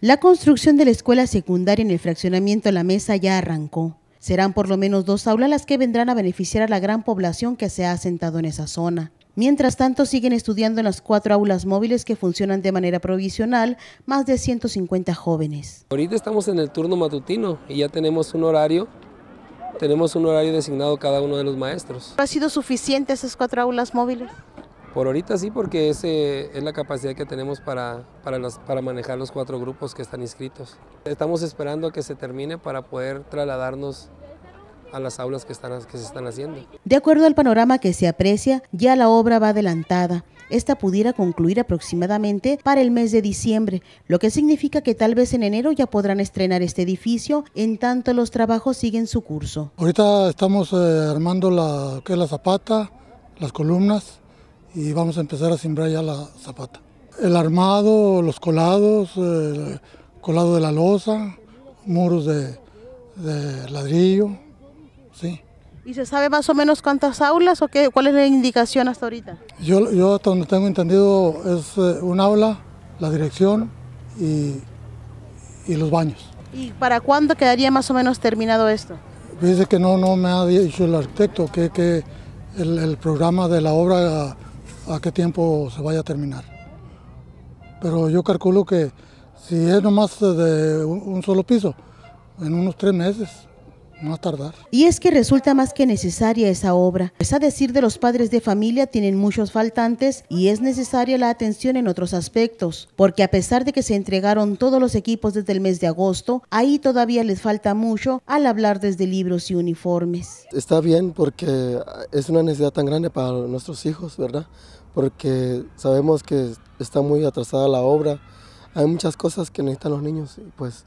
La construcción de la escuela secundaria en el fraccionamiento La Mesa ya arrancó. Serán por lo menos dos aulas las que vendrán a beneficiar a la gran población que se ha asentado en esa zona. Mientras tanto, siguen estudiando en las cuatro aulas móviles que funcionan de manera provisional más de 150 jóvenes. Ahorita estamos en el turno matutino y ya tenemos un horario tenemos un horario designado cada uno de los maestros. ¿Ha sido suficiente esas cuatro aulas móviles? Por ahorita sí, porque ese es la capacidad que tenemos para, manejar los cuatro grupos que están inscritos. Estamos esperando a que se termine para poder trasladarnos a las aulas que, se están haciendo. De acuerdo al panorama que se aprecia, ya la obra va adelantada. Esta pudiera concluir aproximadamente para el mes de diciembre, lo que significa que tal vez en enero ya podrán estrenar este edificio, en tanto los trabajos siguen su curso. Ahorita estamos eh, armando la, que la zapata, las columnas, y vamos a empezar a sembrar ya la zapata. El armado, los colados, el colado de la losa, muros de, ladrillo, sí. ¿Y se sabe más o menos cuántas aulas o qué, cuál es la indicación hasta ahorita? Yo, yo hasta donde tengo entendido es eh, un aula, la dirección y, los baños. ¿Y para cuándo quedaría más o menos terminado esto? Dice que no, no me ha dicho el arquitecto que, que el, el programa de la obra a qué tiempo se vaya a terminar. Pero yo calculo que si es nomás de un solo piso, en unos tres meses no tardar. Y es que resulta más que necesaria esa obra. Es a decir de los padres de familia, tienen muchos faltantes y es necesaria la atención en otros aspectos, porque a pesar de que se entregaron todos los equipos desde el mes de agosto, ahí todavía les falta mucho al hablar desde libros y uniformes. Está bien porque es una necesidad tan grande para nuestros hijos, ¿verdad? Porque sabemos que está muy atrasada la obra, hay muchas cosas que necesitan los niños y pues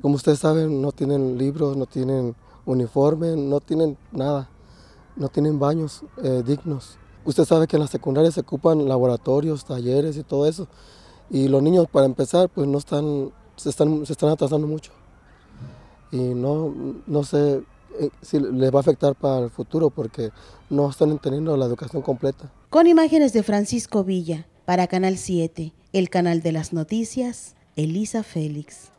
como ustedes saben, no tienen libros, no tienen uniforme, no tienen nada, no tienen baños eh, dignos. Usted sabe que en la secundaria se ocupan laboratorios, talleres y todo eso. Y los niños, para empezar, pues no están, se están, atrasando mucho. Y no, no sé eh, si les va a afectar para el futuro porque no están teniendo la educación completa. Con imágenes de Francisco Villa, para Canal 7, el canal de las noticias, Elisa Félix.